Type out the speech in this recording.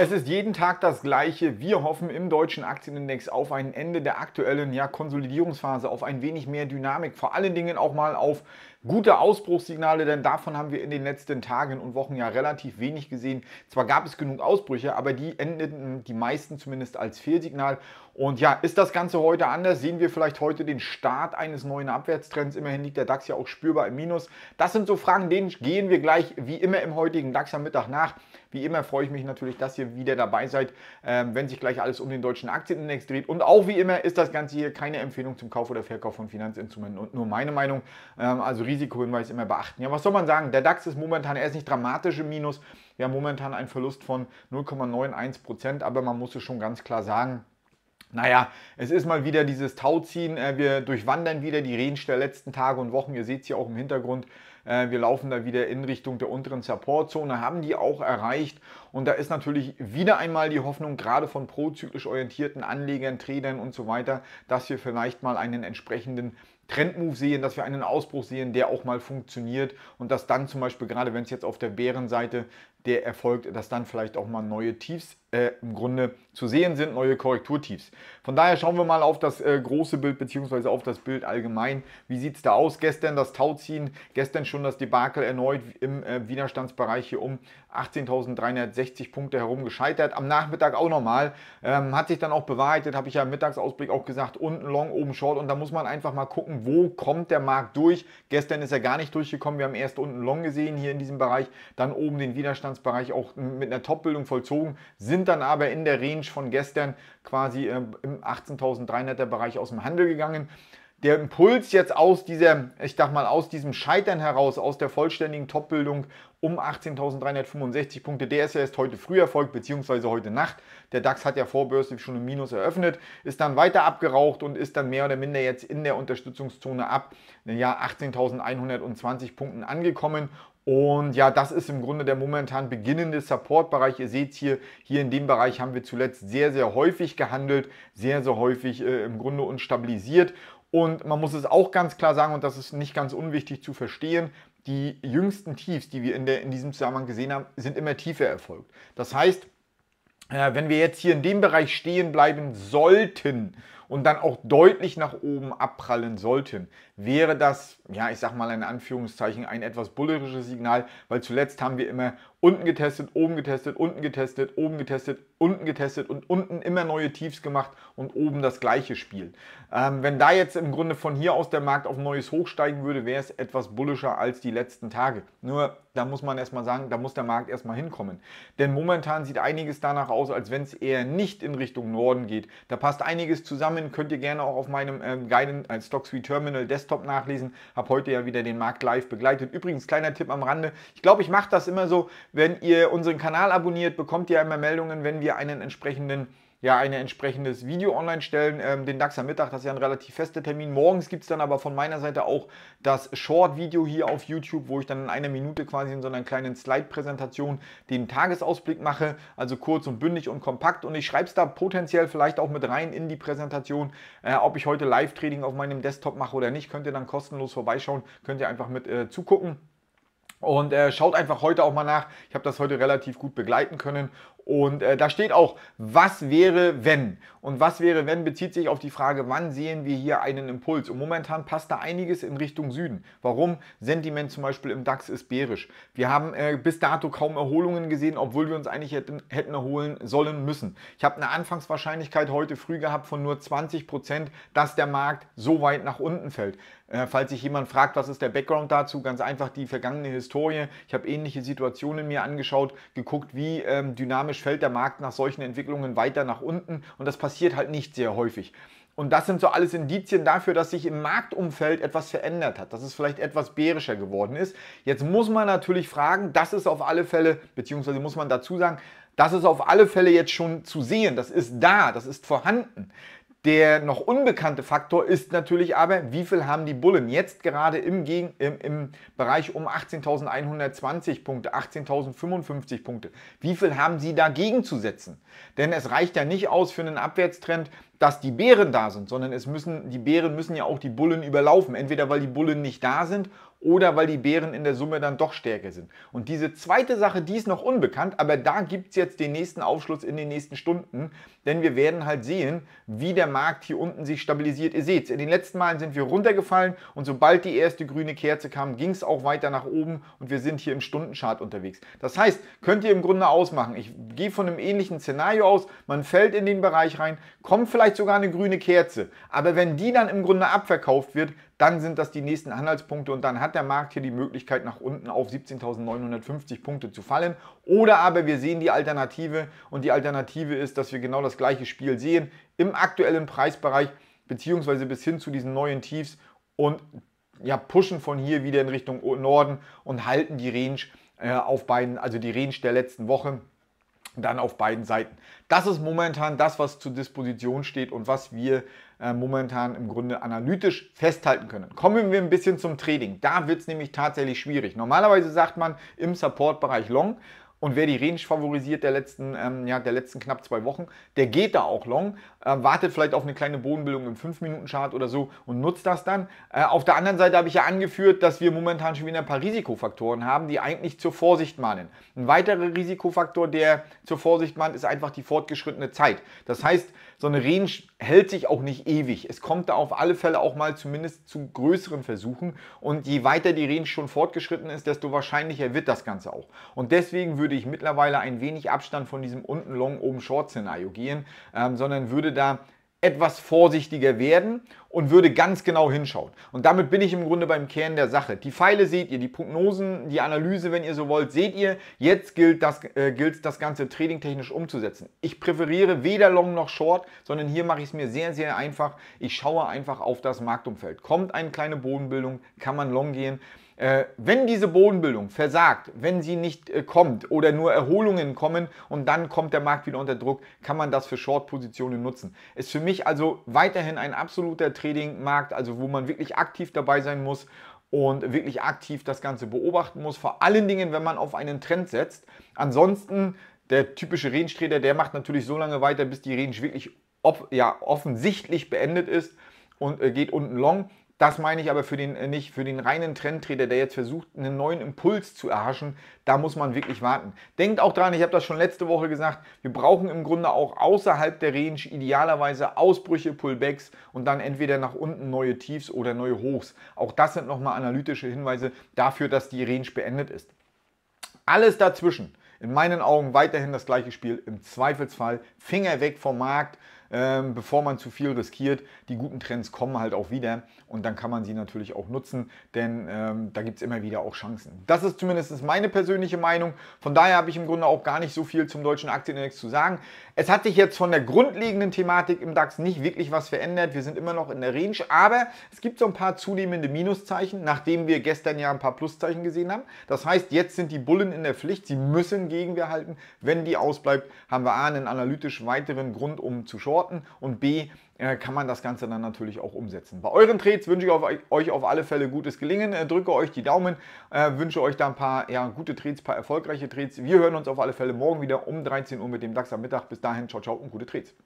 Es ist jeden Tag das Gleiche. Wir hoffen im deutschen Aktienindex auf ein Ende der aktuellen ja, Konsolidierungsphase, auf ein wenig mehr Dynamik, vor allen Dingen auch mal auf gute Ausbruchssignale, denn davon haben wir in den letzten Tagen und Wochen ja relativ wenig gesehen. Zwar gab es genug Ausbrüche, aber die endeten die meisten zumindest als Fehlsignal. Und ja, ist das Ganze heute anders? Sehen wir vielleicht heute den Start eines neuen Abwärtstrends? Immerhin liegt der DAX ja auch spürbar im Minus. Das sind so Fragen, denen gehen wir gleich wie immer im heutigen DAX am Mittag nach. Wie immer freue ich mich natürlich, dass ihr wieder dabei seid, ähm, wenn sich gleich alles um den deutschen Aktienindex dreht. Und auch wie immer ist das Ganze hier keine Empfehlung zum Kauf oder Verkauf von Finanzinstrumenten und nur meine Meinung. Ähm, also Risikohinweis immer beachten. Ja, was soll man sagen? Der DAX ist momentan, er ist nicht dramatisch im Minus. Wir haben momentan einen Verlust von 0,91 Prozent, aber man muss es schon ganz klar sagen, naja, es ist mal wieder dieses Tauziehen. Äh, wir durchwandern wieder die Range der letzten Tage und Wochen. Ihr seht es hier auch im Hintergrund. Äh, wir laufen da wieder in Richtung der unteren Supportzone, haben die auch erreicht. Und da ist natürlich wieder einmal die Hoffnung, gerade von prozyklisch orientierten Anlegern, Tradern und so weiter, dass wir vielleicht mal einen entsprechenden Trendmove sehen, dass wir einen Ausbruch sehen, der auch mal funktioniert und dass dann zum Beispiel, gerade wenn es jetzt auf der Bärenseite der erfolgt, dass dann vielleicht auch mal neue Tiefs äh, im Grunde zu sehen sind, neue Korrekturtiefs. Von daher schauen wir mal auf das äh, große Bild beziehungsweise auf das Bild allgemein. Wie sieht es da aus? Gestern das Tauziehen, gestern schon das Debakel erneut im äh, Widerstandsbereich hier um 18.360 Punkte herum gescheitert. Am Nachmittag auch nochmal. Ähm, hat sich dann auch bewahrheitet, habe ich ja im Mittagsausblick auch gesagt, unten long, oben short und da muss man einfach mal gucken, wo kommt der Markt durch. Gestern ist er gar nicht durchgekommen. Wir haben erst unten Long gesehen hier in diesem Bereich, dann oben den Widerstandsbereich auch mit einer Topbildung vollzogen, sind dann aber in der Range von gestern quasi äh, im 18.300er Bereich aus dem Handel gegangen der Impuls jetzt aus dieser, ich sag mal, aus diesem Scheitern heraus, aus der vollständigen Topbildung um 18.365 Punkte, der ist ja erst heute früh erfolgt, beziehungsweise heute Nacht. Der DAX hat ja vorbörslich schon im Minus eröffnet, ist dann weiter abgeraucht und ist dann mehr oder minder jetzt in der Unterstützungszone ab, ja, 18.120 Punkten angekommen und ja, das ist im Grunde der momentan beginnende Supportbereich. Ihr seht hier, hier in dem Bereich haben wir zuletzt sehr, sehr häufig gehandelt, sehr, sehr häufig äh, im Grunde uns stabilisiert. Und man muss es auch ganz klar sagen, und das ist nicht ganz unwichtig zu verstehen, die jüngsten Tiefs, die wir in, der, in diesem Zusammenhang gesehen haben, sind immer tiefer erfolgt. Das heißt, äh, wenn wir jetzt hier in dem Bereich stehen bleiben sollten, und dann auch deutlich nach oben abprallen sollten, wäre das, ja, ich sag mal in Anführungszeichen, ein etwas bullerisches Signal, weil zuletzt haben wir immer unten getestet, oben getestet, unten getestet, oben getestet, unten getestet und unten immer neue Tiefs gemacht und oben das gleiche Spiel. Ähm, wenn da jetzt im Grunde von hier aus der Markt auf neues hochsteigen würde, wäre es etwas bullischer als die letzten Tage. Nur da muss man erstmal sagen, da muss der Markt erstmal hinkommen. Denn momentan sieht einiges danach aus, als wenn es eher nicht in Richtung Norden geht. Da passt einiges zusammen Namen könnt ihr gerne auch auf meinem ähm, Guidance als äh, stock Terminal Desktop nachlesen. Habe heute ja wieder den Markt live begleitet. Übrigens, kleiner Tipp am Rande. Ich glaube, ich mache das immer so, wenn ihr unseren Kanal abonniert, bekommt ihr immer Meldungen, wenn wir einen entsprechenden ja ein entsprechendes Video online stellen, ähm, den DAX am Mittag, das ist ja ein relativ fester Termin. Morgens gibt es dann aber von meiner Seite auch das Short-Video hier auf YouTube, wo ich dann in einer Minute quasi in so einer kleinen Slide-Präsentation den Tagesausblick mache, also kurz und bündig und kompakt und ich schreibe es da potenziell vielleicht auch mit rein in die Präsentation, äh, ob ich heute Live-Trading auf meinem Desktop mache oder nicht, könnt ihr dann kostenlos vorbeischauen, könnt ihr einfach mit äh, zugucken. Und äh, schaut einfach heute auch mal nach. Ich habe das heute relativ gut begleiten können. Und äh, da steht auch, was wäre, wenn? Und was wäre, wenn bezieht sich auf die Frage, wann sehen wir hier einen Impuls? Und momentan passt da einiges in Richtung Süden. Warum? Sentiment zum Beispiel im DAX ist bärisch. Wir haben äh, bis dato kaum Erholungen gesehen, obwohl wir uns eigentlich hätten, hätten erholen sollen müssen. Ich habe eine Anfangswahrscheinlichkeit heute früh gehabt von nur 20 Prozent, dass der Markt so weit nach unten fällt. Äh, falls sich jemand fragt, was ist der Background dazu, ganz einfach die vergangene Historie. Ich habe ähnliche Situationen mir angeschaut, geguckt, wie ähm, dynamisch fällt der Markt nach solchen Entwicklungen weiter nach unten und das passiert halt nicht sehr häufig. Und das sind so alles Indizien dafür, dass sich im Marktumfeld etwas verändert hat, dass es vielleicht etwas bärischer geworden ist. Jetzt muss man natürlich fragen, das ist auf alle Fälle, beziehungsweise muss man dazu sagen, das ist auf alle Fälle jetzt schon zu sehen, das ist da, das ist vorhanden. Der noch unbekannte Faktor ist natürlich aber, wie viel haben die Bullen jetzt gerade im, Gegen im, im Bereich um 18.120 Punkte, 18.055 Punkte. Wie viel haben sie dagegen zu setzen? Denn es reicht ja nicht aus für einen Abwärtstrend, dass die Bären da sind, sondern es müssen, die Bären müssen ja auch die Bullen überlaufen. Entweder weil die Bullen nicht da sind oder weil die Bären in der Summe dann doch stärker sind. Und diese zweite Sache, die ist noch unbekannt, aber da gibt es jetzt den nächsten Aufschluss in den nächsten Stunden, denn wir werden halt sehen, wie der Markt hier unten sich stabilisiert. Ihr seht in den letzten Malen sind wir runtergefallen und sobald die erste grüne Kerze kam, ging es auch weiter nach oben und wir sind hier im Stundenchart unterwegs. Das heißt, könnt ihr im Grunde ausmachen, ich gehe von einem ähnlichen Szenario aus, man fällt in den Bereich rein, kommt vielleicht sogar eine grüne Kerze, aber wenn die dann im Grunde abverkauft wird, dann sind das die nächsten Anhaltspunkte und dann hat der Markt hier die Möglichkeit, nach unten auf 17.950 Punkte zu fallen. Oder aber wir sehen die Alternative und die Alternative ist, dass wir genau das gleiche Spiel sehen im aktuellen Preisbereich beziehungsweise bis hin zu diesen neuen Tiefs und ja, pushen von hier wieder in Richtung Norden und halten die Range äh, auf beiden, also die Range der letzten Woche dann auf beiden Seiten. Das ist momentan das, was zur Disposition steht und was wir äh, momentan im Grunde analytisch festhalten können. Kommen wir ein bisschen zum Trading. Da wird es nämlich tatsächlich schwierig. Normalerweise sagt man im Support-Bereich Long. Und wer die Range favorisiert der letzten, ähm, ja, der letzten knapp zwei Wochen, der geht da auch long, äh, wartet vielleicht auf eine kleine Bodenbildung im 5-Minuten-Chart oder so und nutzt das dann. Äh, auf der anderen Seite habe ich ja angeführt, dass wir momentan schon wieder ein paar Risikofaktoren haben, die eigentlich zur Vorsicht mahnen. Ein weiterer Risikofaktor, der zur Vorsicht mahnt, ist einfach die fortgeschrittene Zeit. Das heißt, so eine Range hält sich auch nicht ewig. Es kommt da auf alle Fälle auch mal zumindest zu größeren Versuchen. Und je weiter die Range schon fortgeschritten ist, desto wahrscheinlicher wird das Ganze auch. Und deswegen würde ich mittlerweile ein wenig Abstand von diesem unten Long, oben Short Szenario gehen, ähm, sondern würde da etwas vorsichtiger werden und würde ganz genau hinschauen. Und damit bin ich im Grunde beim Kern der Sache. Die Pfeile seht ihr, die Prognosen, die Analyse, wenn ihr so wollt, seht ihr. Jetzt gilt das, äh, gilt das Ganze tradingtechnisch umzusetzen. Ich präferiere weder Long noch Short, sondern hier mache ich es mir sehr, sehr einfach. Ich schaue einfach auf das Marktumfeld. Kommt eine kleine Bodenbildung, kann man Long gehen. Äh, wenn diese Bodenbildung versagt, wenn sie nicht äh, kommt oder nur Erholungen kommen und dann kommt der Markt wieder unter Druck, kann man das für Short-Positionen nutzen. Ist für mich also weiterhin ein absoluter Trading-Markt, also wo man wirklich aktiv dabei sein muss und wirklich aktiv das Ganze beobachten muss, vor allen Dingen, wenn man auf einen Trend setzt. Ansonsten, der typische Range-Trader, der macht natürlich so lange weiter, bis die Range wirklich ja, offensichtlich beendet ist und äh, geht unten long. Das meine ich aber für den, äh, nicht für den reinen Trendtrader, der jetzt versucht, einen neuen Impuls zu erhaschen. Da muss man wirklich warten. Denkt auch dran, ich habe das schon letzte Woche gesagt, wir brauchen im Grunde auch außerhalb der Range idealerweise Ausbrüche, Pullbacks und dann entweder nach unten neue Tiefs oder neue Hochs. Auch das sind nochmal analytische Hinweise dafür, dass die Range beendet ist. Alles dazwischen, in meinen Augen weiterhin das gleiche Spiel. Im Zweifelsfall Finger weg vom Markt ähm, bevor man zu viel riskiert. Die guten Trends kommen halt auch wieder und dann kann man sie natürlich auch nutzen, denn ähm, da gibt es immer wieder auch Chancen. Das ist zumindest meine persönliche Meinung. Von daher habe ich im Grunde auch gar nicht so viel zum deutschen Aktienindex zu sagen. Es hat sich jetzt von der grundlegenden Thematik im DAX nicht wirklich was verändert. Wir sind immer noch in der Range, aber es gibt so ein paar zunehmende Minuszeichen, nachdem wir gestern ja ein paar Pluszeichen gesehen haben. Das heißt, jetzt sind die Bullen in der Pflicht. Sie müssen Gegenwehr halten. Wenn die ausbleibt, haben wir A, einen analytisch weiteren Grund, um zu schauen. Worten und B äh, kann man das Ganze dann natürlich auch umsetzen. Bei euren Trades wünsche ich euch auf alle Fälle gutes Gelingen, äh, drücke euch die Daumen, äh, wünsche euch da ein paar ja, gute Trades, ein paar erfolgreiche Trades. Wir hören uns auf alle Fälle morgen wieder um 13 Uhr mit dem DAX am Mittag. Bis dahin, ciao, ciao und gute Trades.